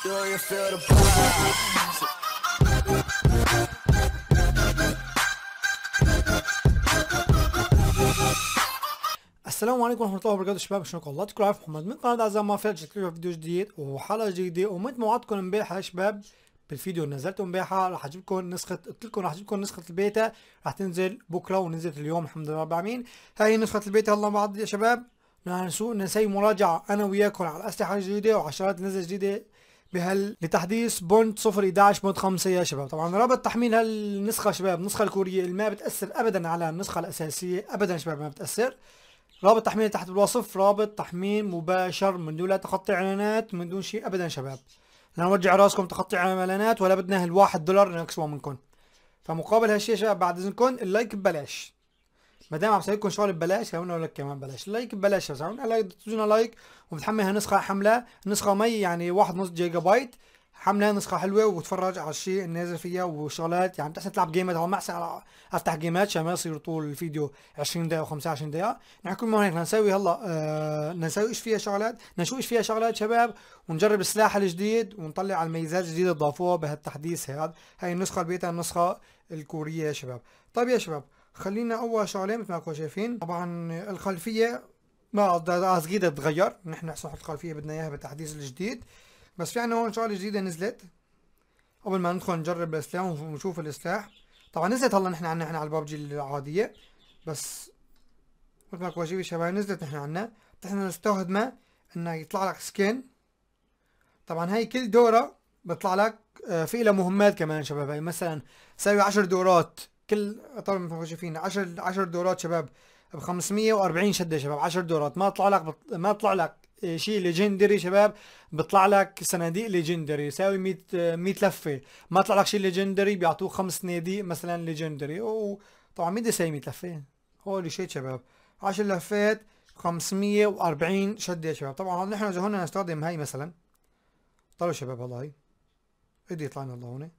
السلام عليكم ورحمه الله وبركاته شباب شنو الله تكون عارف محمد من قناه عزام ما فيها تشكلوا فيديو جديد وحلقه جديده ومثل ما وعدتكم امبارح يا شباب بالفيديو اللي نزلته امبارح رح اجيب لكم نسخه قلت لكم رح اجيب لكم نسخه البيتا رح تنزل بكره ونزلت اليوم الحمد لله رب العالمين هاي نسخه البيتا هلا بعض يا شباب نسوي مراجعه انا وياكم على الاسلحه الجديده وعشرات نزل جديده بهال لتحديث بونت 011.5 بونت 5 يا شباب طبعا رابط تحميل هالنسخه شباب النسخه الكوريه اللي ما بتاثر ابدا على النسخه الاساسيه ابدا شباب ما بتاثر رابط تحميل تحت بالوصف رابط تحميل مباشر من دون لا تخطي اعلانات من دون شيء ابدا شباب لا نوجع راسكم تخطي اعلانات ولا بدنا هالواحد دولار نكسبه منكم فمقابل هالشيء شباب بعد اذنكم اللايك ببلاش ما دام عم لكم شغل ببلاش هون لك كمان ببلاش لايك ببلاش يا زلمه لايك تدونا لايك وبتحملها نسخه حمله نسخه مي يعني 1.5 جيجا بايت حمله نسخه حلوه وتفرج على الشيء النازل فيها وشغلات يعني بتحسن تلعب جيمات هون ما احسن افتح جيمات عشان ما يصير طول الفيديو 20 دقيقه و25 دقيقه نحن يعني كل ما هيك نسوي هلا آه نسوي ايش فيها شغلات نشوف ايش فيها شغلات شباب ونجرب السلاح الجديد ونطلع على الميزات الجديده ضافوها بهالتحديث هذا هاي النسخه البيتا النسخه الكوريه يا شباب طيب يا شباب خلينا اول شغله مثل ما راكم شايفين طبعا الخلفيه ما قصدي تتغير نحن صح نحط خلفيه بدنا اياها بالتحديث الجديد بس في عنا هون شغله جديده نزلت قبل ما ندخل نجرب السلاح ونشوف السلاح طبعا نزلت هلا نحن عنا هنا على الببجي العاديه بس مثل ما راكم شايفين شباب نزلت نحن عنا نحن نستخدمها انه يطلع لك سكين طبعا هاي كل دوره بيطلع لك آه، في لها مهمات كمان شباب هي مثلا سوي 10 دورات كل طبعا شايفين 10 10 دورات شباب ب 540 شده شباب 10 دورات ما طلع لك بط... ما طلع لك شيء ليجندري شباب بيطلع لك صناديق ليجندري يساوي 100 100 لفه ما طلع لك شيء ليجندري بيعطوك خمس صناديق مثلا ليجندري طبعا مين بده يساوي 100 لفه هولي شيت شباب 10 لفات 540 شده يا شباب طبعا نحن اذا هون نستخدم هاي مثلا طلعوا شباب هلا هي بده يطلع لنا الله هون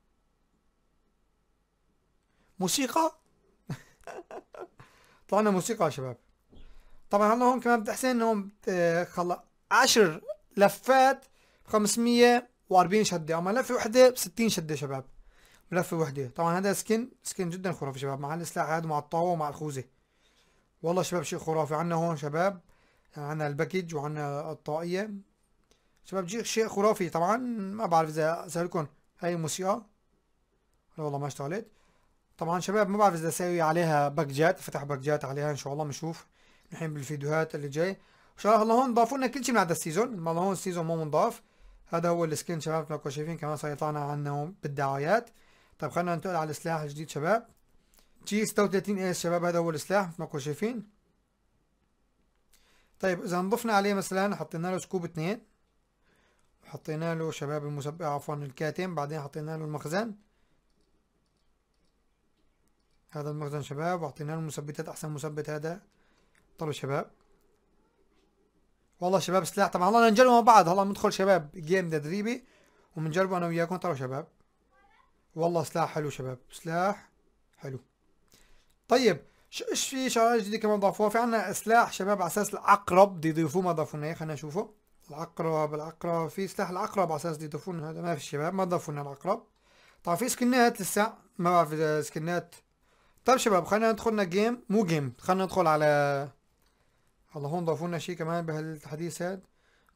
موسيقى طلعنا موسيقى يا شباب طبعا هلا هون كمان بدي احسن انهم آه، خلص 10 لفات ب 540 شده اما لفه وحده ب 60 شده شباب لفه وحده طبعا هذا سكن سكن جدا خرافي شباب مع السلاح هذا مع الطاوه ومع الخوذه والله شباب شيء خرافي عندنا هون شباب عندنا الباكج وعندنا الطاقيه شباب شيء خرافي طبعا ما بعرف اذا اسالكم هاي الموسيقى والله ما اشتغلت طبعا شباب ما بعرف اذا اسوي عليها باكجات فتح باكجات عليها ان شاء الله بنشوف الحين بالفيديوهات اللي جاي ان شاء الله هون ضافوا لنا كل شيء من هذا السيزون ما هون السيزون مو منضاف هذا هو السكين شباب ما شايفين كمان سيطعنا عنه بالدعايات طيب خلينا ننتقل على السلاح الجديد شباب جي 36 اس شباب هذا هو السلاح مثلكم شايفين طيب اذا نضفنا عليه مثلا حطينا له سكوب اثنين حطينا له شباب المسبقة عفوا الكاتم بعدين حطينا له المخزن هذا المخزن شباب وأعطينا المثبتات أحسن مثبت هذا طلعوا شباب والله شباب سلاح طبعا والله نجربه مع بعض هلا بندخل شباب جيم تدريبي ومنجربه أنا وياكم طلعوا شباب والله سلاح حلو شباب سلاح حلو طيب ايش في شغلات جديده كمان ضافوها في عندنا سلاح شباب على اساس العقرب يضيفوه ما ضافوا لنا خلينا نشوفه العقرب العقرب في سلاح العقرب على اساس يضيفوا هذا ما في شباب ما ضافوا لنا العقرب طبعا في سكنات لسه ما بعرف اذا سكنات طيب شباب خلينا ندخلنا جيم مو جيم خلينا ندخل على هلا هون ضافوا لنا شيء كمان بهالتحديث هذا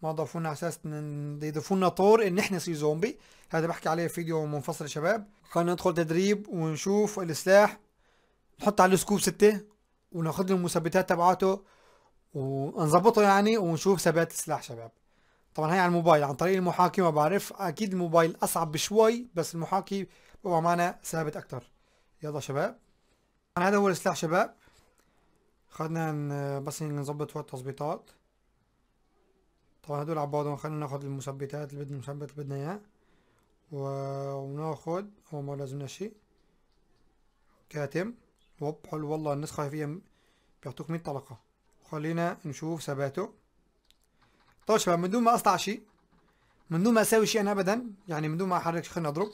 ما ضافوا لنا على اساس يضيفوا لنا طور ان احنا نصير زومبي هذا بحكي عليه فيديو منفصل يا شباب خلينا ندخل تدريب ونشوف السلاح نحط على السكوب ستة وناخذ له المثبتات تبعاته ونظبطه يعني ونشوف ثبات السلاح شباب طبعا هي على الموبايل عن طريق المحاكي ما بعرف اكيد الموبايل اصعب بشوي بس المحاكي بقى معنا ثابت اكتر يلا شباب هذا هو السلاح شباب خدنا بس نظبط شوية تظبيطات طبعا هدول على خلينا ناخد المثبتات اللي بدنا المثبت اللي بدنا اياه وناخد هو ما لازمنا شي كاتم هوب حلو والله النسخة فيها بيعطوك مية طلقة خلينا نشوف ثباته طيب شباب من دون ما اصنع شي من دون ما اسوي شيء انا ابدا يعني من دون ما احرك خلينا اضرب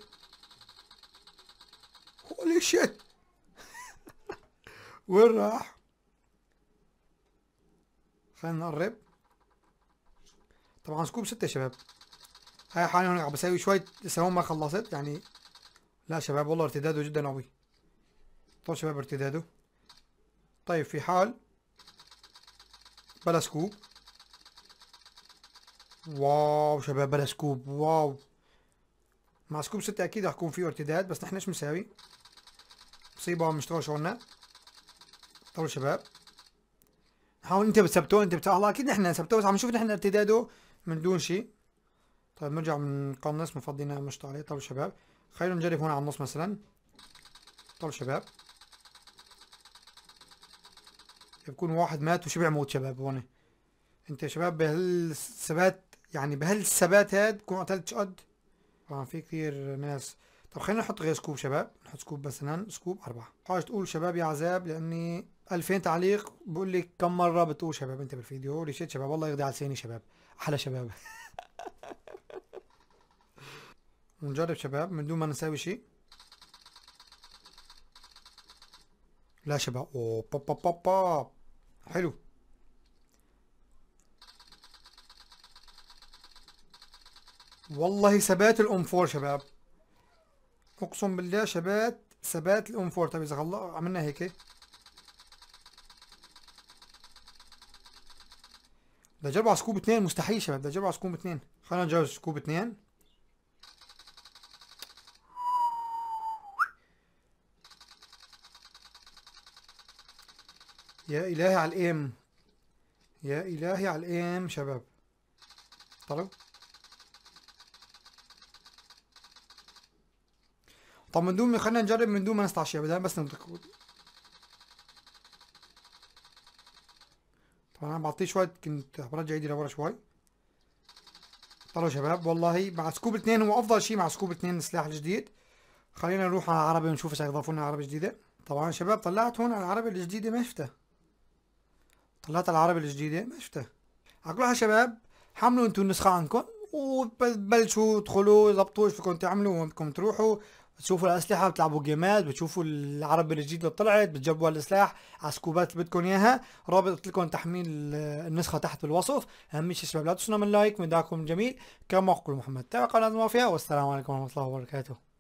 هولي شيت وين راح خلينا نقرب طبعا سكوب ستة يا شباب هاي حاليا عم بسوي شوية لسه ما خلصت يعني لا شباب والله ارتداده جدا قوي طول شباب ارتداده طيب في حال بلا سكوب واو شباب بلا سكوب واو مع سكوب ستة اكيد راح يكون في ارتداد بس نحن ايش مساوي مصيبة مش شغلنا طول شباب نحاول انت بتثبتوه انت بت... الله اكيد نحن ثبتوه بس عم نشوف نحن ارتداده من دون شيء طيب نرجع بنقنص مفضينا مش عليه طول شباب خلينا نجرب هون على النص مثلا طول شباب بكون واحد مات وشبع موت شباب هون انت يا شباب بهالثبات يعني بهالثبات هاد تكون قتلت شقد طبعا في كثير ناس طب خلينا نحط غير سكوب شباب نحط سكوب مثلا سكوب أربعة حاجة تقول شباب يا عذاب لأني 2000 تعليق بقول لك كم مره بتقول شباب انت بالفيديو قول شيت شباب الله يقضي على لساني شباب احلى شباب ونجرب شباب من دون ما نساوي شيء لا شباب اوه با با با با حلو والله ثبات الأنفور شباب أقسم بالله شبات ثبات الأنفور طيب إذا عملنا هيك ده على سكوب اتنين مستحيل شباب شباب ده على سكوب اتنين خلينا نجرب سكوب اتنين يا الهي على الايم يا الهي على الايم شباب طلعوا طب من دون خلينا نجرب من دون ما نستعشي بس انا بعطيه شويه كنت برجع ايدي لورا شوي طلعوا شباب والله مع سكوب اثنين هو افضل شيء مع سكوب اثنين السلاح الجديد خلينا نروح على العربي ونشوف اذا اضافوا لنا عربي جديده طبعا شباب طلعت هون على العربي الجديده ما شفتها طلعت على العربي الجديده ما شفتها عقلوها شباب حملوا انتم النسخه عندكم وبلشوا ادخلوا ضبطوا ايش بدكم تعملوا وين بدكم تروحوا بتشوفوا الاسلحه بتلعبوا جيمات بتشوفوا العرب الجديد اللي طلعت بتجيبوا السلاح على سكوبات اللي بدكم اياها رابط لكم تحميل النسخه تحت بالوصف اهم شيء شباب لا تنسونا من لايك من دعمكم الجميل كان معكم محمد تابع قناه الموافيه والسلام عليكم ورحمه الله وبركاته